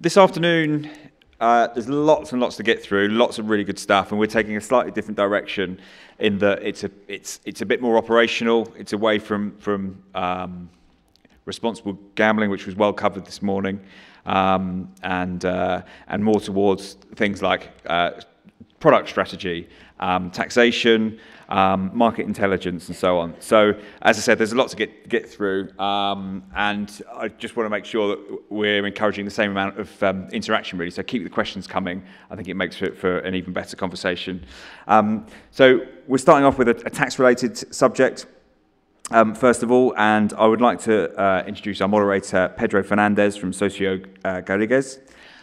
this afternoon, uh, there's lots and lots to get through, lots of really good stuff, and we're taking a slightly different direction in that it's a, it's, it's a bit more operational, it's away from, from um, responsible gambling, which was well covered this morning, um, and, uh, and more towards things like uh, product strategy um, taxation, um, market intelligence, and so on. So, as I said, there's a lot to get, get through, um, and I just want to make sure that we're encouraging the same amount of um, interaction, really. So, keep the questions coming. I think it makes for, for an even better conversation. Um, so, we're starting off with a, a tax related subject. Um, first of all, and I would like to uh, introduce our moderator, Pedro Fernandez from Socio uh, Garrigues,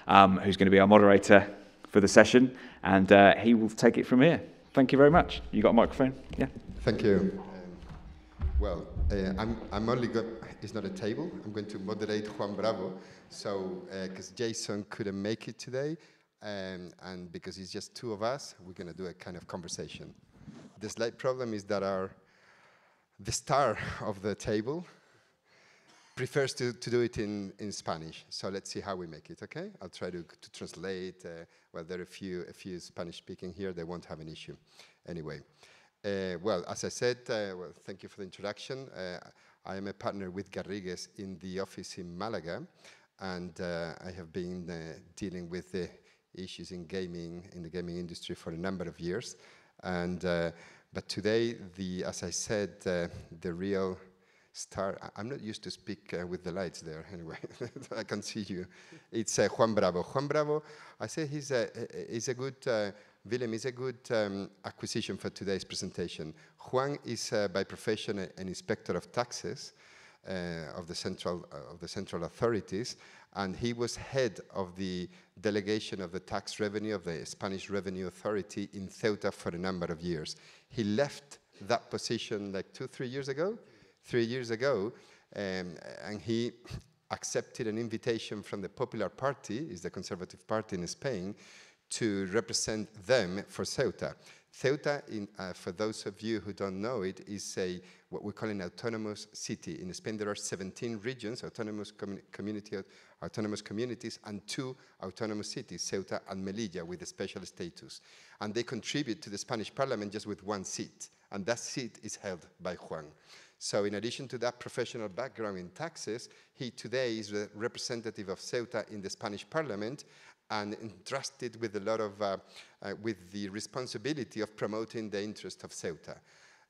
um, who's going to be our moderator for the session and uh, he will take it from here. Thank you very much. You got a microphone? Yeah. Thank you. Um, well, uh, I'm, I'm only got, it's not a table. I'm going to moderate Juan Bravo. So, because uh, Jason couldn't make it today, um, and because it's just two of us, we're going to do a kind of conversation. The slight problem is that our, the star of the table prefers to, to do it in, in Spanish. So let's see how we make it, okay? I'll try to, to translate. Uh, well, there are a few, a few Spanish speaking here. They won't have an issue anyway. Uh, well, as I said, uh, well, thank you for the introduction. Uh, I am a partner with Garrigues in the office in Malaga, and uh, I have been uh, dealing with the issues in gaming, in the gaming industry for a number of years. And, but today, the, as I said, the real star. I'm not used to speak uh, with the lights there, anyway. I can see you. It's uh, Juan Bravo. Juan Bravo, I say he's a, he's a good, uh, Willem is a good um, acquisition for today's presentation. Juan is uh, by profession an inspector of taxes. Uh, of the central uh, of the central authorities, and he was head of the delegation of the tax revenue of the Spanish Revenue Authority in Ceuta for a number of years. He left that position like two, three years ago three years ago, um, and he accepted an invitation from the Popular Party, is the conservative party in Spain, to represent them for Ceuta. Ceuta, in, uh, for those of you who don't know it, is a what we call an autonomous city. In Spain, there are 17 regions, autonomous community, autonomous communities, and two autonomous cities, Ceuta and Melilla, with a special status. And they contribute to the Spanish parliament just with one seat, and that seat is held by Juan. So in addition to that professional background in taxes, he today is the representative of Ceuta in the Spanish parliament and entrusted with a lot of, uh, uh, with the responsibility of promoting the interest of Ceuta.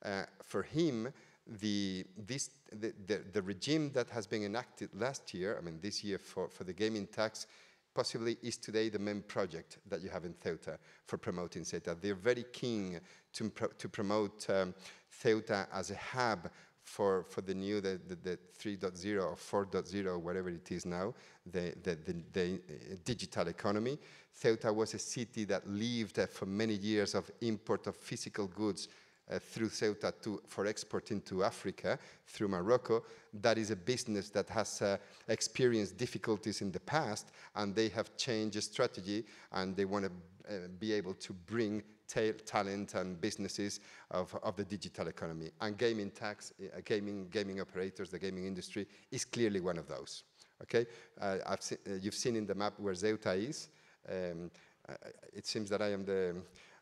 Uh, for him, the, this, the, the, the, regime that has been enacted last year, I mean this year for, for the gaming tax, possibly is today the main project that you have in Ceuta for promoting Ceuta. They're very keen to, to promote um, Ceuta as a hub for, for the new the, the, the 3.0 or 4.0, whatever it is now, the, the, the, the, digital economy. Ceuta was a city that lived uh, for many years of import of physical goods uh, through Ceuta to, for export into Africa through Morocco. That is a business that has uh, experienced difficulties in the past and they have changed strategy and they want to uh, be able to bring talent and businesses of, of the digital economy. And gaming tax, uh, gaming, gaming operators, the gaming industry is clearly one of those. Okay, uh, se uh, you've seen in the map where Zeuta is. Um, uh, it seems that I am the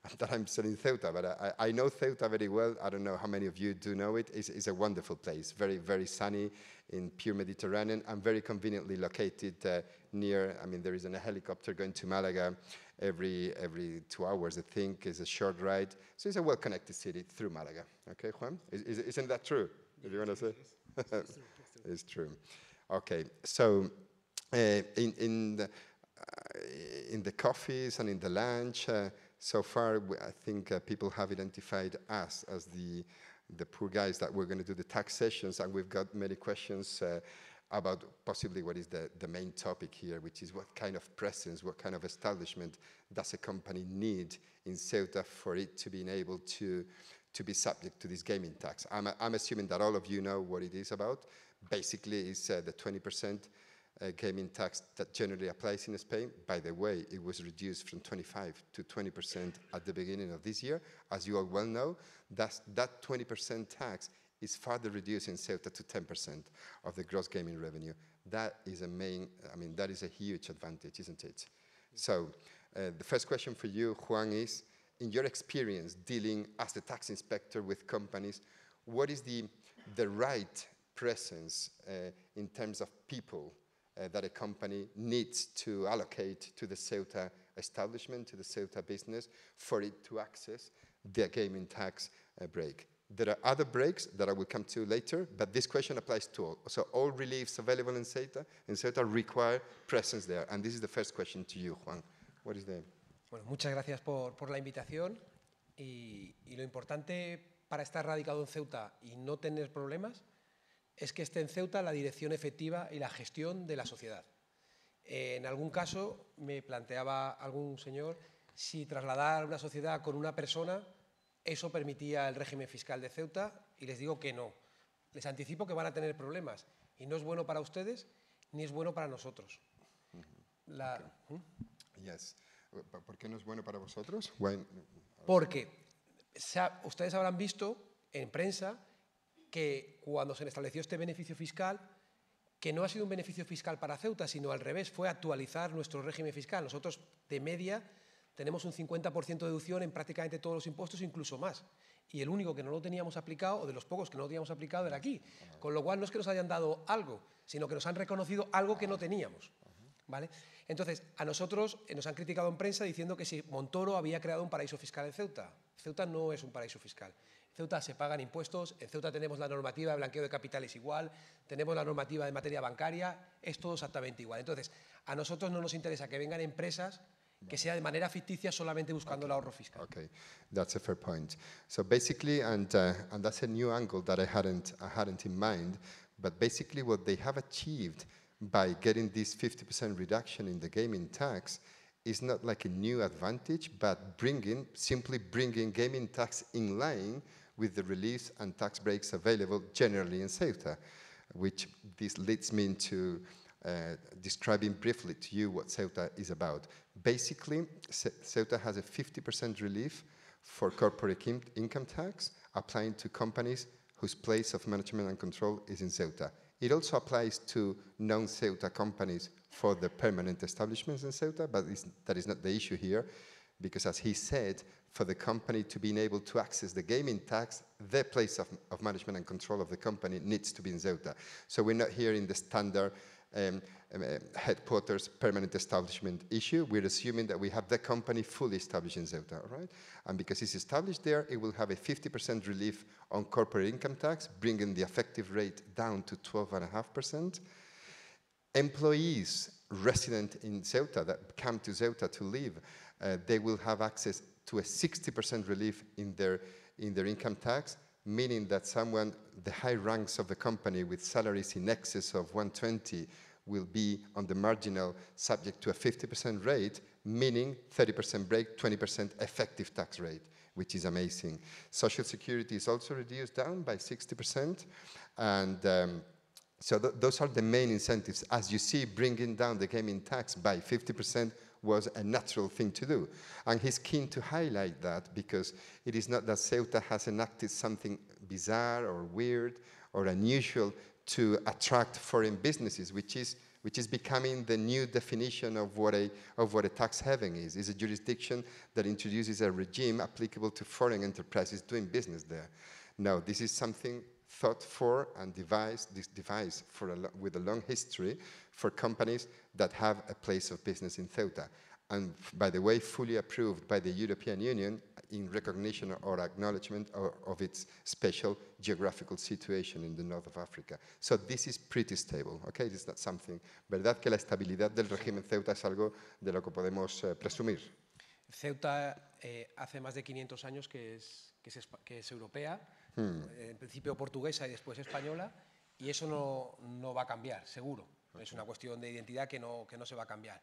that I'm still in Ceuta, but I, I, know Ceuta very well. I don't know how many of you do know it. It's, it's a wonderful place, very, very sunny in pure Mediterranean and very conveniently located uh, near, I mean, there is a helicopter going to Malaga every, every two hours, I think, is a short ride. So it's a well-connected city through Malaga. Okay, Juan? Is, is, not that true? If you want to say? it's, true, it's true. Okay, so uh, in, in the, uh, in the coffees and in the lunch, uh, so far, I think uh, people have identified us as the, the poor guys that we're going to do the tax sessions, and we've got many questions uh, about possibly what is the, the main topic here, which is what kind of presence, what kind of establishment does a company need in Ceuta for it to be able to, to be subject to this gaming tax? I'm, I'm assuming that all of you know what it is about. Basically, it's uh, the 20% uh, gaming tax that generally applies in Spain. By the way, it was reduced from 25 to 20% at the beginning of this year. As you all well know, that's, that 20% tax is further reduced in CELTA to 10% of the gross gaming revenue. That is a main, I mean, that is a huge advantage, isn't it? So uh, the first question for you, Juan, is in your experience dealing as the tax inspector with companies, what is the, the right presence uh, in terms of people uh, that a company needs to allocate to the Ceuta establishment, to the Ceuta business, for it to access the gaming tax uh, break. There are other breaks that I will come to later, but this question applies to all. So all reliefs available in CETA, in CETA require presence there. And this is the first question to you, Juan. What is the... Bueno, muchas gracias por, por la invitación. Y, y lo importante para estar radicado en Ceuta y no tener problemas es que esté en Ceuta la dirección efectiva y la gestión de la sociedad. Eh, en algún caso me planteaba algún señor si trasladar una sociedad con una persona, eso permitía el régimen fiscal de Ceuta y les digo que no. Les anticipo que van a tener problemas y no es bueno para ustedes ni es bueno para nosotros. ¿Mm? ¿Por qué no es bueno para vosotros? Porque ustedes habrán visto en prensa que cuando se estableció este beneficio fiscal, que no ha sido un beneficio fiscal para Ceuta, sino al revés, fue actualizar nuestro régimen fiscal. Nosotros, de media, tenemos un 50% de deducción en prácticamente todos los impuestos, incluso más. Y el único que no lo teníamos aplicado, o de los pocos que no lo teníamos aplicado, era aquí. Con lo cual, no es que nos hayan dado algo, sino que nos han reconocido algo que no teníamos. ¿Vale? Entonces, a nosotros eh, nos han criticado en prensa diciendo que si Montoro había creado un paraíso fiscal en Ceuta. Ceuta no es un paraíso fiscal. En Ceuta se pagan impuestos, en Ceuta tenemos la normativa de blanqueo de capitales igual, tenemos la normativa de materia bancaria, es todo exactamente igual. Entonces, a nosotros no nos interesa que vengan empresas que sea de manera ficticia solamente buscando el ahorro fiscal. Okay, that's a fair point. So basically, and uh, and that's a new angle that I hadn't I hadn't in mind. But basically, what they have achieved by getting this 50% reduction in the gaming tax is not like a new advantage, but bringing, simply bringing gaming tax in line with the relief and tax breaks available generally in Ceuta, which this leads me into uh, describing briefly to you what Ceuta is about. Basically, Ceuta has a 50% relief for corporate income tax applying to companies whose place of management and control is in Ceuta. It also applies to non-Ceuta companies for the permanent establishments in Ceuta, but that is not the issue here, because as he said, for the company to be able to access the gaming tax, the place of, of, management and control of the company needs to be in Ceuta. So we're not here in the standard um, um, uh, headquarters permanent establishment issue. We're assuming that we have the company fully established in Ceuta, all right? And because it's established there, it will have a 50% relief on corporate income tax, bringing the effective rate down to 12.5% employees resident in Ceuta that come to Ceuta to live, uh, they will have access to a 60% relief in their, in their income tax, meaning that someone, the high ranks of the company with salaries in excess of 120 will be on the marginal subject to a 50% rate, meaning 30% break, 20% effective tax rate, which is amazing. Social security is also reduced down by 60%, and um, so th those are the main incentives. As you see, bringing down the gaming tax by 50% was a natural thing to do. And he's keen to highlight that because it is not that Ceuta has enacted something bizarre or weird or unusual to attract foreign businesses, which is which is becoming the new definition of what a, of what a tax haven is. It's a jurisdiction that introduces a regime applicable to foreign enterprises doing business there. No, this is something thought for and devised this device for a, with a long history for companies that have a place of business in Ceuta. And by the way, fully approved by the European Union in recognition or acknowledgement of its special geographical situation in the north of Africa. So this is pretty stable, okay? It's not something. ¿Verdad que la estabilidad del régimen Ceuta es algo de lo que podemos eh, presumir? Ceuta eh, hace más de 500 años que es, que es, que es europea. Hmm. Eh, en principio portuguesa y después española, y eso no, va a cambiar, seguro. Es una cuestión de identidad que no, se va a cambiar.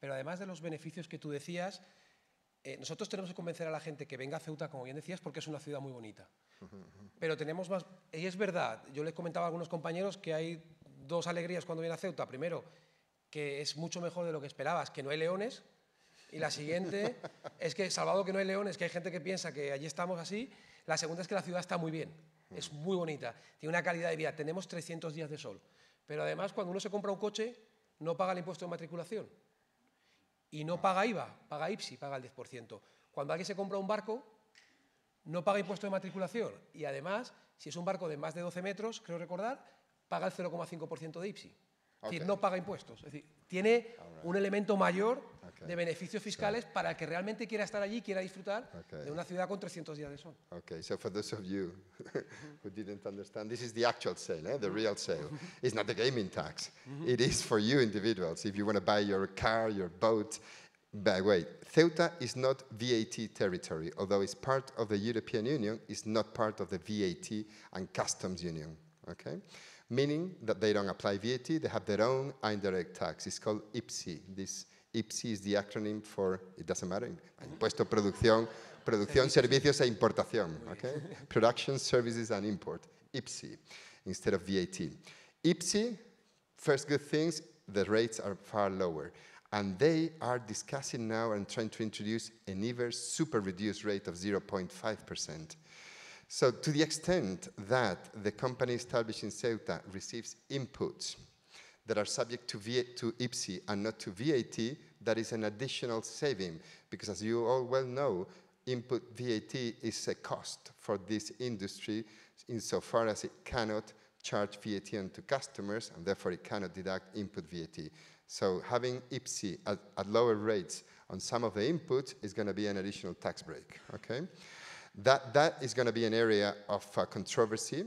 Pero además de los beneficios que tú decías, eh, nosotros tenemos que convencer a la gente que venga a Ceuta, como bien decías, porque es una ciudad muy bonita. Pero tenemos más... Y es verdad, yo les comentaba a algunos compañeros que hay dos alegrías cuando vienen a Ceuta. Primero, que es mucho mejor de lo que esperabas, que no hay leones. Y la siguiente es que, salvado que no hay leones, que hay gente que piensa que allí estamos así, la segunda es que la ciudad está muy bien, es muy bonita, tiene una calidad de vida, tenemos 300 días de sol. Pero además, cuando uno se compra un coche, no paga el impuesto de matriculación. Y no ah. paga IVA, paga IPSI, paga el 10%. Cuando alguien se compra un barco, no paga impuesto de matriculación. Y además, si es un barco de más de 12 metros, creo recordar, paga el 0,5% de IPSI. Es decir, no paga impuestos. Es decir, tiene un elemento mayor de beneficios fiscales para el que realmente quiera estar allí, quiera disfrutar de una ciudad con 300 días de sol. Okay, so for those of you who didn't understand, this is the actual sale, eh? the real sale. It's not the gaming tax. It is for you individuals. If you want to buy your car, your boat, By the way, Ceuta is not VAT territory, although it's part of the European Union, it's not part of the VAT and Customs Union. Okay? meaning that they don't apply VAT, they have their own indirect tax. It's called IPSI. This IPSI is the acronym for, it doesn't matter, Impuesto Producción, Producción, Servicios e Importación, okay? Production, Services and Import, IPSI, instead of VAT. IPSI, first good things, the rates are far lower. And they are discussing now and trying to introduce an even super reduced rate of 0.5%. So to the extent that the company established in Ceuta receives inputs that are subject to, v to IPSI and not to VAT, that is an additional saving because as you all well know, input VAT is a cost for this industry insofar as it cannot charge VAT onto customers and therefore it cannot deduct input VAT. So having IPSI at, at lower rates on some of the inputs is going to be an additional tax break, okay? That, that is going to be an area of uh, controversy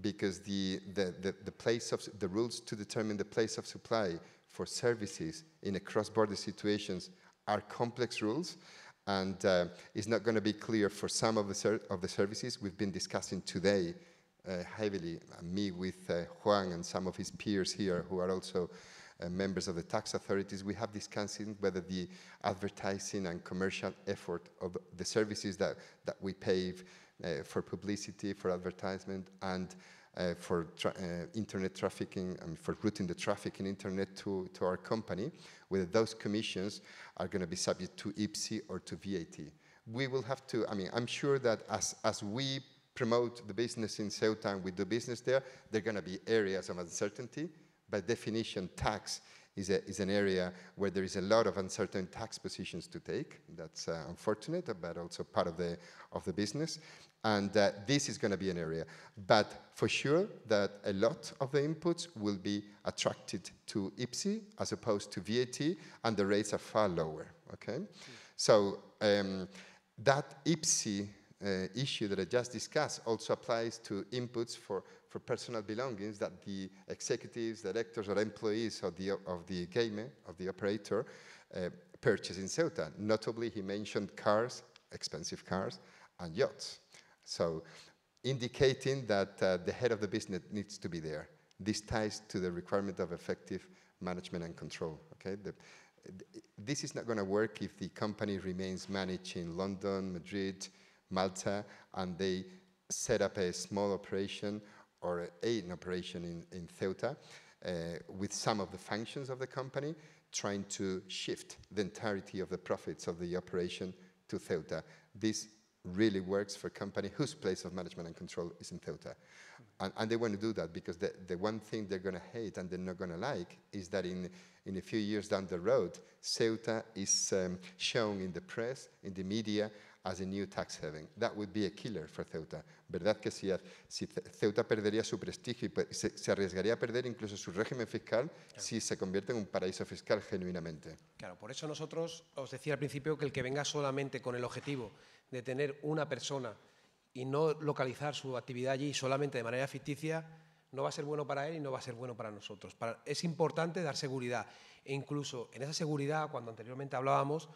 because the, the, the, the, place of, the rules to determine the place of supply for services in a cross-border situations are complex rules and uh, it's not going to be clear for some of the, of the services we've been discussing today uh, heavily, uh, me with uh, Juan and some of his peers here who are also uh, members of the tax authorities, we have discussing whether the advertising and commercial effort of the services that, that we pay uh, for publicity, for advertisement, and uh, for tra uh, internet trafficking, um, for routing the traffic in internet to, to our company, whether those commissions are going to be subject to IPSI or to VAT. We will have to, I mean, I'm sure that as, as we promote the business in Ceuta and we do business there, there are going to be areas of uncertainty by definition, tax is, a, is, an area where there is a lot of uncertain tax positions to take. That's uh, unfortunate, but also part of the, of the business. And uh, this is going to be an area. But for sure that a lot of the inputs will be attracted to IPSI as opposed to VAT, and the rates are far lower, okay? So um, that IPSI uh, issue that I just discussed also applies to inputs for for personal belongings that the executives, directors, or employees of the, of the game, of the operator, uh, purchase in Ceuta. Notably, he mentioned cars, expensive cars, and yachts. So indicating that uh, the head of the business needs to be there. This ties to the requirement of effective management and control. Okay, the, this is not going to work if the company remains managed in London, Madrid, Malta, and they set up a small operation or an operation in, in Ceuta uh, with some of the functions of the company, trying to shift the entirety of the profits of the operation to Ceuta. This really works for a company whose place of management and control is in Ceuta. And, and, they want to do that because the, the one thing they're going to hate and they're not going to like is that in, in a few years down the road, Ceuta is um, shown in the press, in the media, as a new tax haven. That would be a killer for Ceuta. ¿Verdad que si, si Ceuta perdería su prestigio y se, arriesgaría a perder incluso su régimen fiscal si se convierte en un paraíso fiscal genuinamente? Claro, por eso nosotros os decía al principio que el que venga solamente con el objetivo de tener una persona y no localizar su actividad allí solamente de manera ficticia, no va a ser bueno para él y no va a ser bueno para nosotros. es importante dar seguridad e incluso en esa seguridad, cuando anteriormente hablábamos,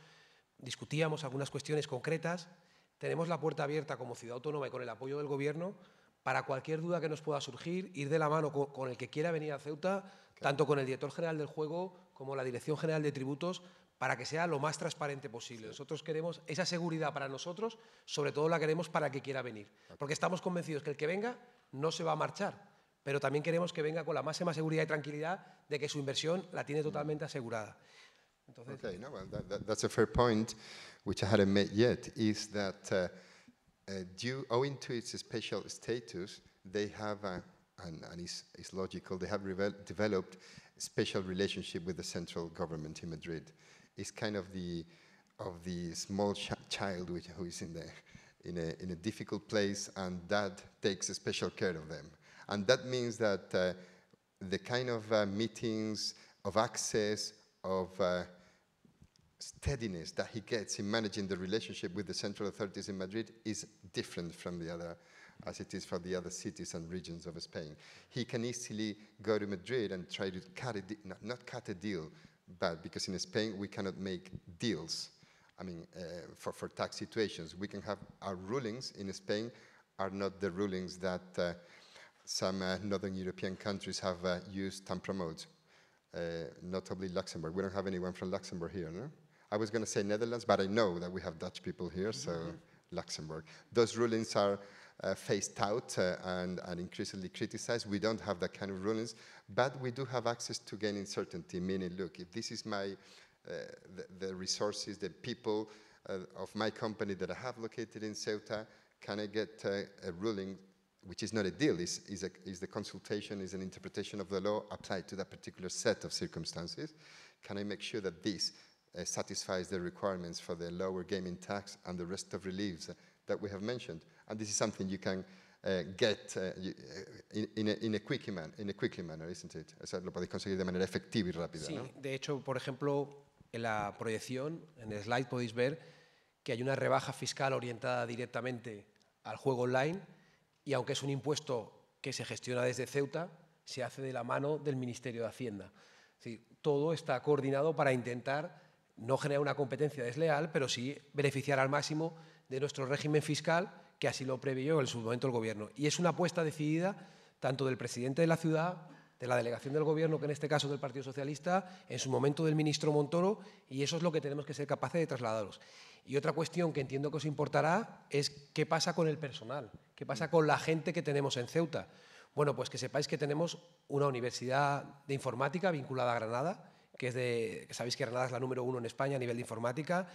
discutíamos algunas cuestiones concretas. Tenemos la puerta abierta como ciudad autónoma y con el apoyo del Gobierno para cualquier duda que nos pueda surgir, ir de la mano con, el que quiera venir a Ceuta, tanto con el director general del juego como la Dirección General de Tributos, para que sea lo más transparente posible. Nosotros queremos esa seguridad para nosotros, sobre todo la queremos para el que quiera venir, porque estamos convencidos que el que venga no se va a marchar, pero también queremos que venga con la máxima seguridad y tranquilidad de que su inversión la tiene totalmente asegurada. Entonces, okay, no, well, that, that, that's a fair point, which I hadn't made yet, is that uh, uh, due, owing to its special status, they have, a, and, and it's, it's, logical, they have developed a special relationship with the central government in Madrid. It's kind of the, of the small ch child which, who is in, the, in, a, in a difficult place, and that takes special care of them. And that means that uh, the kind of uh, meetings, of access, of uh, steadiness that he gets in managing the relationship with the central authorities in Madrid is different from the other as it is for the other cities and regions of Spain. He can easily go to Madrid and try to cut a not cut a deal, but because in Spain we cannot make deals. I mean, uh, for, for tax situations, we can have our rulings in Spain are not the rulings that uh, some uh, northern European countries have uh, used and promote, uh, notably Luxembourg. We don't have anyone from Luxembourg here, no? I was going to say Netherlands, but I know that we have Dutch people here, so mm-hmm. Luxembourg. Those rulings are uh, phased out uh, and, and, increasingly criticized. We don't have that kind of rulings, but we do have access to gaining certainty, meaning, look, if this is my, uh, the, the, resources, the people uh, of my company that I have located in Ceuta, can I get uh, a ruling, which is not a deal, is, is, a, is the consultation, is an interpretation of the law applied to that particular set of circumstances? Can I make sure that this uh, satisfies the requirements for the lower gaming tax and the rest of reliefs that we have mentioned. And this is something you can uh, get uh, uh, in, in, a, quick man, in a quickly manner, isn't it? lo podéis conseguir de manera efectiva y rápida. Sí, de hecho, por ejemplo, en la proyección, en el slide podéis ver que hay una rebaja fiscal orientada directamente al juego online y aunque es un impuesto que se gestiona desde Ceuta, se hace de la mano del Ministerio de Hacienda. Es decir, todo está coordinado para intentar no generar una competencia desleal, pero sí beneficiar al máximo de nuestro régimen fiscal, que así lo previó en su momento el Gobierno. Y es una apuesta decidida tanto del presidente de la ciudad, de la delegación del Gobierno, que en este caso del Partido Socialista, en su momento del ministro Montoro, y eso es lo que tenemos que ser capaces de trasladaros. Y otra cuestión que entiendo que os importará es qué pasa con el personal, qué pasa con la gente que tenemos en Ceuta. Bueno, pues que sepáis que tenemos una universidad de informática vinculada a Granada, que sabéis que Granada es la número uno en España a nivel de informática.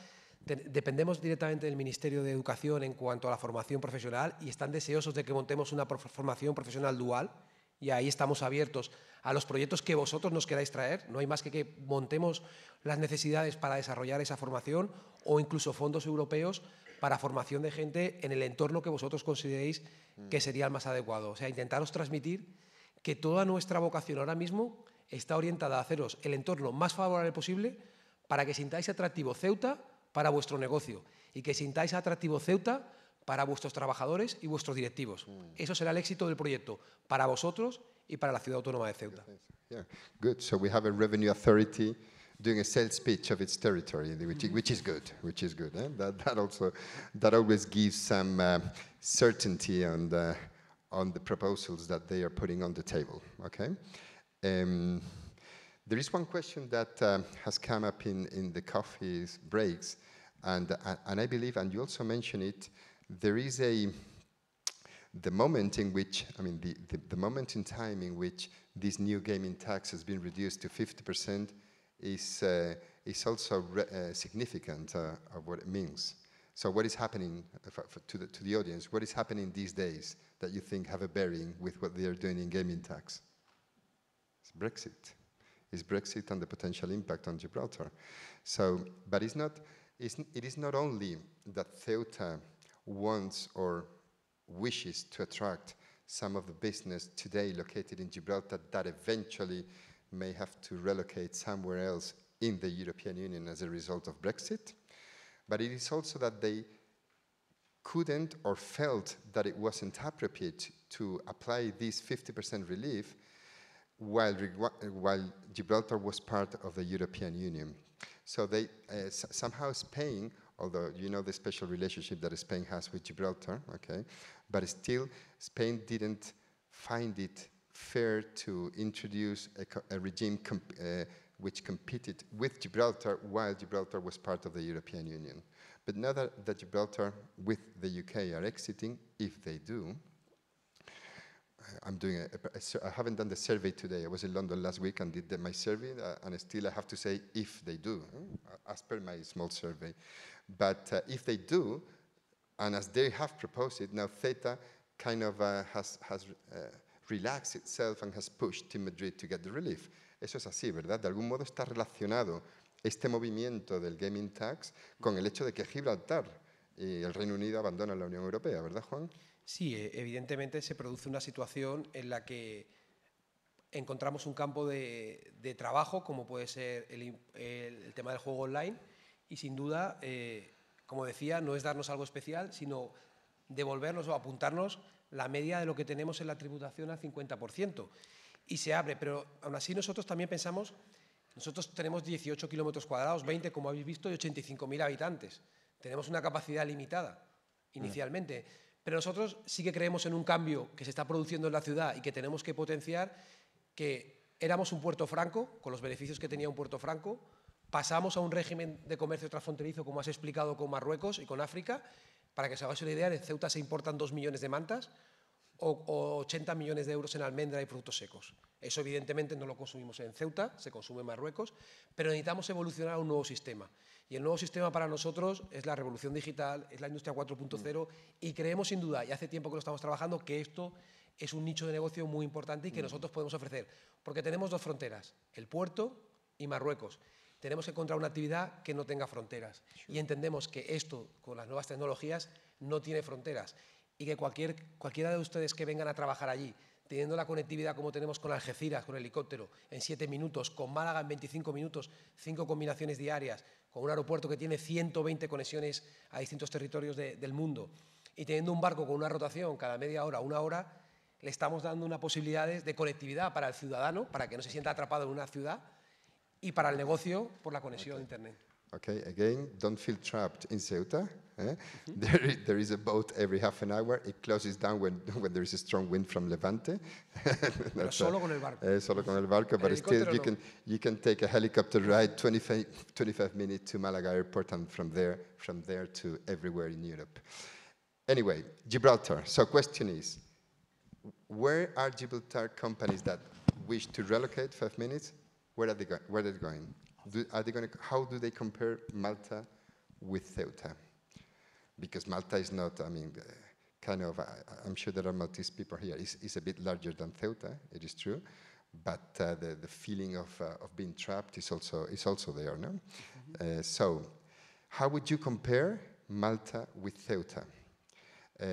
Dependemos directamente del Ministerio de Educación en cuanto a la formación profesional y están deseosos de que montemos una formación profesional dual y ahí estamos abiertos a los proyectos que vosotros nos queráis traer. No hay más que que montemos las necesidades para desarrollar esa formación o incluso fondos europeos para formación de gente en el entorno que vosotros consideréis que mm. sería el más adecuado. O sea, intentaros transmitir que toda nuestra vocación ahora mismo está orientada a haceros el entorno más favorable posible para que sintáis atractivo Ceuta para vuestro negocio y que sintáis atractivo Ceuta para vuestros trabajadores y vuestros directivos. Mm. Eso será el éxito del proyecto para vosotros y para la ciudad autónoma de Ceuta. Good. So we have a revenue authority doing a sales pitch of its territory, which, which is good, which is good. Eh? That, that also that always gives some um, certainty on the on the proposals that they are putting on the table. Okay. Um, there is one question that um, has come up in, in the coffee breaks, and, uh, and I believe, and you also mentioned it, there is a, the moment in which, I mean, the, the, the moment in time in which this new gaming tax has been reduced to 50% is, uh, is also uh, significant uh, of what it means. So what is happening uh, for, for, to, the, to the audience? What is happening these days that you think have a bearing with what they are doing in gaming tax? Brexit. It's Brexit and the potential impact on Gibraltar. So, but it's not, it's, it is not only that Ceuta wants or wishes to attract some of the business today located in Gibraltar that eventually may have to relocate somewhere else in the European Union as a result of Brexit. But it is also that they couldn't or felt that it wasn't appropriate to apply this 50% relief while, while Gibraltar was part of the European Union. So they uh, somehow Spain, although you know the special relationship that Spain has with Gibraltar, okay, but still Spain didn't find it fair to introduce a, a regime comp uh, which competed with Gibraltar while Gibraltar was part of the European Union. But now that, that Gibraltar with the UK are exiting, if they do, I'm doing a, a, a, I haven't done the survey today. I was in London last week and did the, my survey, uh, and still I have to say if they do, uh, as per my small survey. But uh, if they do, and as they have proposed it, now Theta kind of uh, has, has uh, relaxed itself and has pushed Team Madrid to get the relief. Eso es así, ¿verdad? De algún modo está relacionado este movimiento del gaming tax con el hecho de que Gibraltar y el Reino Unido abandonan la Unión Europea, ¿verdad, Juan? Sí, e, evidentemente se produce una situación en la que encontramos un campo de, trabajo, como puede ser el, tema del juego online, y sin duda, eh, como decía, no es darnos algo especial, sino devolvernos o apuntarnos la media de lo que tenemos en la tributación al 50%. Y se abre, pero aún así nosotros también pensamos, nosotros tenemos 18 kilómetros cuadrados, 20 como habéis visto, y 85.000 habitantes. Tenemos una capacidad limitada inicialmente. Pero nosotros sí que creemos en un cambio que se está produciendo en la ciudad y que tenemos que potenciar, que éramos un puerto franco, con los beneficios que tenía un puerto franco, pasamos a un régimen de comercio transfronterizo, como has explicado, con Marruecos y con África. Para que se hagáis una idea, en Ceuta se importan dos millones de mantas, o, 80 millones de euros en almendra y frutos secos. Eso evidentemente no lo consumimos en Ceuta, se consume en Marruecos, pero necesitamos evolucionar a un nuevo sistema. Y el nuevo sistema para nosotros es la revolución digital, es la industria 4.0 y creemos sin duda, y hace tiempo que lo estamos trabajando, que esto es un nicho de negocio muy importante y que mm. nosotros podemos ofrecer. Porque tenemos dos fronteras, el puerto y Marruecos. Tenemos que encontrar una actividad que no tenga fronteras. Y entendemos que esto, con las nuevas tecnologías, no tiene fronteras y que cualquier, cualquiera de ustedes que vengan a trabajar allí, teniendo la conectividad como tenemos con Algeciras, con helicóptero, en siete minutos, con Málaga en 25 minutos, cinco combinaciones diarias, con un aeropuerto que tiene 120 conexiones a distintos territorios del mundo, y teniendo un barco con una rotación cada media hora, una hora, le estamos dando unas posibilidades de conectividad para el ciudadano, para que no se sienta atrapado en una ciudad, y para el negocio por la conexión a Internet. okay, again, don't feel trapped in Ceuta. Eh? Mm -hmm. there, there is a boat every half an hour. It closes down when, when there is a strong wind from Levante. Pero solo con el barco. Eh, solo con el barco, but el still you, no. can, you can take a helicopter ride 25, 25 minutes to Malaga airport and from there, from there to everywhere in Europe. Anyway, Gibraltar. So question is, where are Gibraltar companies that wish to relocate five minutes? Where are they, go where are they going? Do, are they going to, how do they compare Malta with Ceuta? Because Malta is not, I mean, kind of, I, am sure there are Maltese people here, it's, it's, a bit larger than Ceuta, it is true, but uh, the, the feeling of, uh, of being trapped is also, is also there, no? Mm -hmm. uh, so, how would you compare Malta with Ceuta? Uh,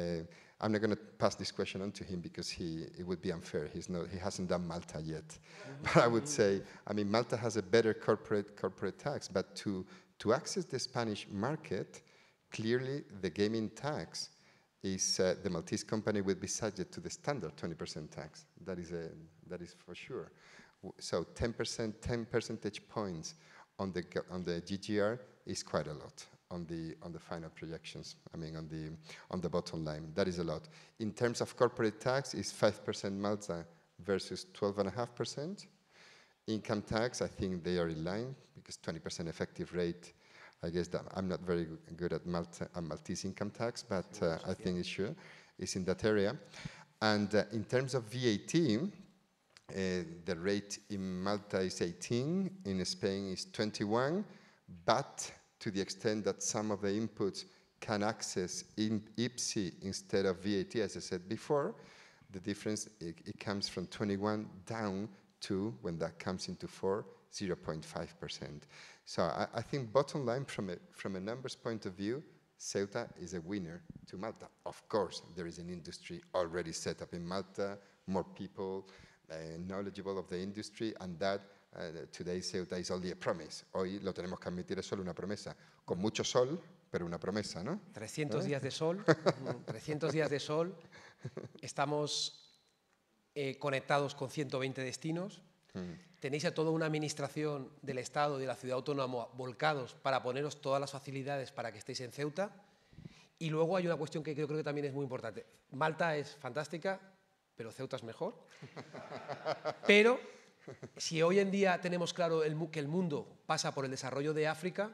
I'm not going to pass this question on to him because he, it would be unfair. He's not, he hasn't done Malta yet. But I would say, I mean, Malta has a better corporate, corporate tax, but to, to access the Spanish market, clearly the gaming tax is uh, the Maltese company will be subject to the standard 20% tax. That is, a, that is for sure. So 10%, 10 percentage points on the, on the GGR is quite a lot on the on the final projections. I mean, on the on the bottom line, that is a lot. In terms of corporate tax, it's five percent Malta versus twelve and a half percent. Income tax, I think they are in line because twenty percent effective rate. I guess that I'm not very good at Malta, Maltese income tax, but uh, I think it's sure it's in that area. And uh, in terms of VAT, uh, the rate in Malta is 18, in Spain is 21, but to the extent that some of the inputs can access in IPSI instead of VAT, as I said before, the difference, it, it comes from 21 down to, when that comes into 4, 0.5%. So I, I, think bottom line, from a, from a numbers point of view, Ceuta is a winner to Malta. Of course, there is an industry already set up in Malta, more people uh, knowledgeable of the industry, and that Eh, today Ceuta is only a Hoy lo tenemos que admitir, es solo una promesa. Con mucho sol, pero una promesa, ¿no? 300 ¿Eh? días de sol, 300 días de sol. Estamos eh, conectados con 120 destinos. Hmm. Tenéis a toda una administración del Estado y de la ciudad autónoma volcados para poneros todas las facilidades para que estéis en Ceuta. Y luego hay una cuestión que yo creo que también es muy importante. Malta es fantástica, pero Ceuta es mejor. pero si hoy en día tenemos claro que el mundo pasa por el desarrollo de África,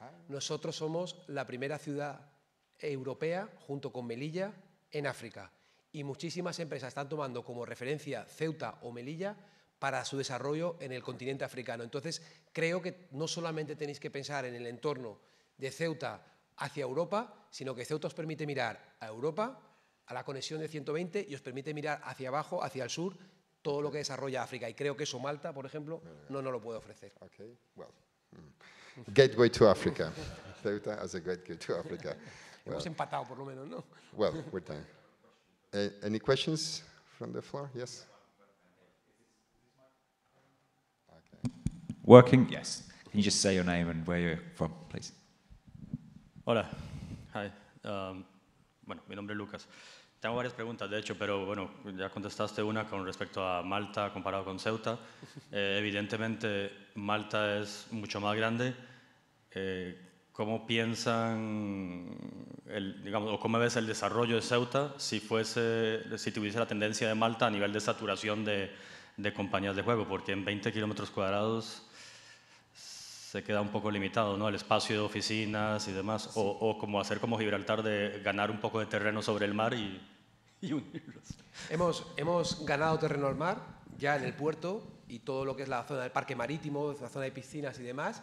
ah. nosotros somos la primera ciudad europea, junto con Melilla, en África. Y muchísimas empresas están tomando como referencia Ceuta o Melilla para su desarrollo en el continente africano. Entonces, creo que no solamente tenéis que pensar en el entorno de Ceuta hacia Europa, sino que Ceuta os permite mirar a Europa, a la conexión de 120 y os permite mirar hacia abajo, hacia el sur, todo lo que desarrolla África. Y creo que eso Malta, por ejemplo, no nos lo puede ofrecer. Okay. Well, mm. Gateway to Africa. Ceuta as a gateway to Africa. Hemos empatado, por lo menos, ¿no? well, we're done. Eh, any questions from the floor? Yes? Okay. Working? Yes. Can you just say your name and where you're from, please? Hola. Hi. Um, bueno, mi nombre es Lucas. Tengo varias preguntas, de hecho, pero bueno, ya contestaste una con respecto a Malta comparado con Ceuta. Eh, evidentemente, Malta es mucho más grande. Eh, ¿Cómo piensan, digamos, o cómo ves el desarrollo de Ceuta si, fuese, si tuviese la tendencia de Malta a nivel de saturación de, compañías de juego? Porque en 20 kilómetros cuadrados se queda un poco limitado, ¿no? El espacio de oficinas y demás, o, o, como hacer como Gibraltar de ganar un poco de terreno sobre el mar y Hemos, hemos ganado terreno al mar, ya en el puerto y todo lo que es la zona del parque marítimo, la zona de piscinas y demás.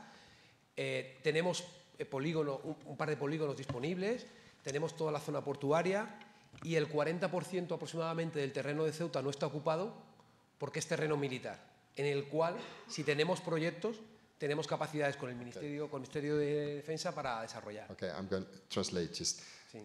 Eh, tenemos eh, polígono, un, par de polígonos disponibles, tenemos toda la zona portuaria y el 40% aproximadamente del terreno de Ceuta no está ocupado porque es terreno militar, en el cual, si tenemos proyectos, tenemos capacidades con el Ministerio, con el Ministerio de Defensa para desarrollar. Okay, I'm going translate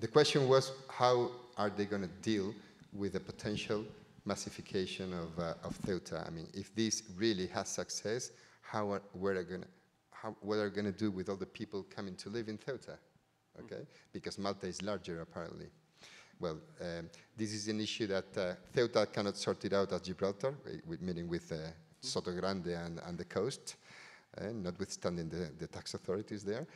The question was how are they going to deal with the potential massification of, uh, of theater? I mean, if this really has success, how are, where are going to how, what are going to do with all the people coming to live in Ceuta, hmm. okay? Mm. Because Malta is larger, apparently. Well, um, this is an issue that uh, Ceuta cannot sort it out at Gibraltar, eh, meaning with uh, hmm. Sotogrande and, and the coast. Eh, notwithstanding the, the, tax authorities there.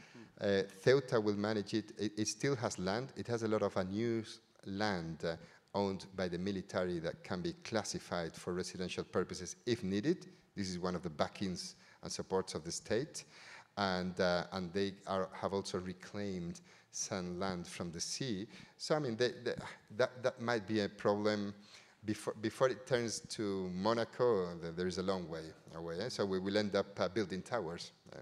Mm. Ceuta will manage it. it. it. still has land. It has a lot of unused land eh, owned by the military that can be classified for residential purposes if needed. This is one of the backings and supports of the state. And, uh, and they are, have also reclaimed some land from the sea. So, I mean, they, they, that, that might be a problem before, before it turns to Monaco, there is a long way away. Eh? So we will end up uh, building towers. Eh?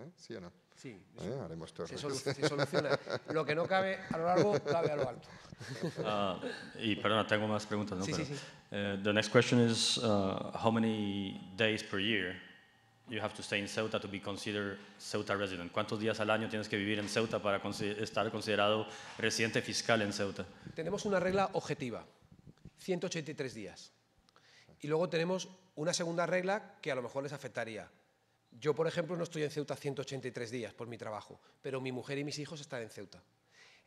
eh? ¿Sí o no? Sí, eh, haremos torres. Se, se, soluciona. Lo que no cabe a lo largo, cabe a lo alto. Uh, y perdona, tengo más preguntas. ¿no? Pero, eh, the next question is, uh, how many days per year you have to stay in Ceuta to be considered Ceuta resident? ¿Cuántos días al año tienes que vivir en Ceuta para estar considerado residente fiscal en Ceuta? Tenemos una regla objetiva. 183 días. Y luego tenemos una segunda regla que a lo mejor les afectaría. Yo, por ejemplo, no estoy en Ceuta 183 días por mi trabajo, pero mi mujer y mis hijos están en Ceuta.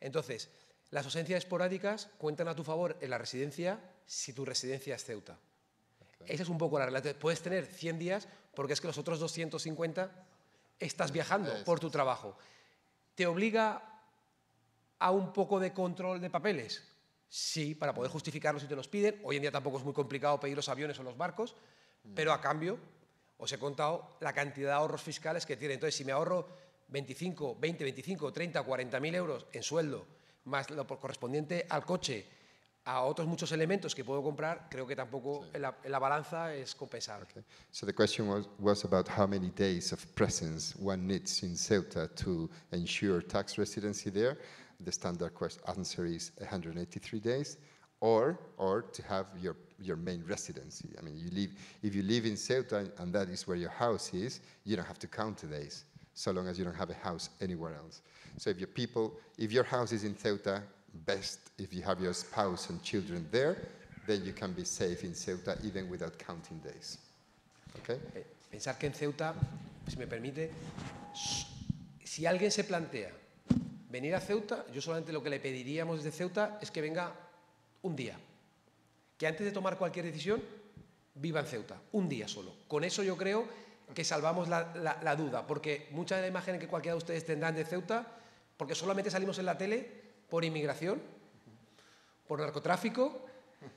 Entonces, las ausencias esporádicas cuentan a tu favor en la residencia si tu residencia es Ceuta. Esa es un poco la regla. Puedes tener 100 días porque es que los otros 250 estás viajando por tu trabajo. ¿Te obliga a un poco de control de papeles? sí, para poder justificarlo si te los piden. Hoy en día tampoco es muy complicado pedir los aviones o los barcos, mm. pero a cambio os he contado la cantidad de ahorros fiscales que tiene. Entonces, si me ahorro 25, 20, 25, 30, 40 mil euros en sueldo, más lo correspondiente al coche, a otros muchos elementos que puedo comprar, creo que tampoco la, balanza es compensable. So days to ensure tax the standard answer is 183 days, or, or to have your, your main residency. I mean, you live, if you live in Ceuta and that is where your house is, you don't have to count the days, so long as you don't have a house anywhere else. So if your people, if your house is in Ceuta, best if you have your spouse and children there, then you can be safe in Ceuta even without counting days. Okay? Eh, pensar que en Ceuta, si me permite, si alguien se plantea venir a Ceuta, yo solamente lo que le pediríamos desde Ceuta es que venga un día, que antes de tomar cualquier decisión viva en Ceuta, un día solo. Con eso yo creo que salvamos la, duda, porque muchas de las imágenes que cualquiera de ustedes tendrán de Ceuta, porque solamente salimos en la tele por inmigración, por narcotráfico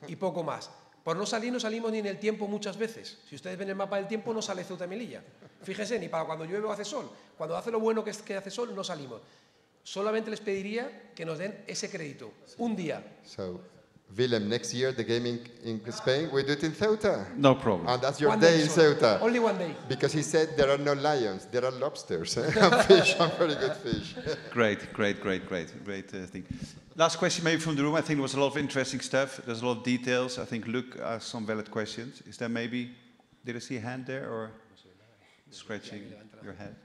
y poco más. Por no salir no salimos ni en el tiempo muchas veces. Si ustedes ven el mapa del tiempo no sale Ceuta y Melilla. Fíjense, ni para cuando llueve o hace sol. Cuando hace lo bueno que hace sol no salimos. Solamente les pediría que nos den ese crédito, un día. So, Willem, next year the game in, Spain, we do it in Ceuta. No problem. And that's your one day, day in Ceuta. Only one day. Because he said there are no lions, there are lobsters eh? and fish, and very good fish. great, great, great, great, great uh, thing. Last question maybe from the room. I think there was a lot of interesting stuff. There's a lot of details. I think Luke asked some valid questions. Is there maybe, did I see a hand there or scratching your head?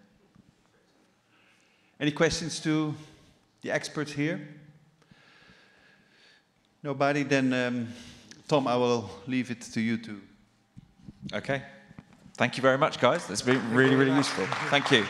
Any questions to the experts here? Nobody? Then, um, Tom, I will leave it to you too. Okay. Thank you very much, guys. That's been really, really useful. Thank you.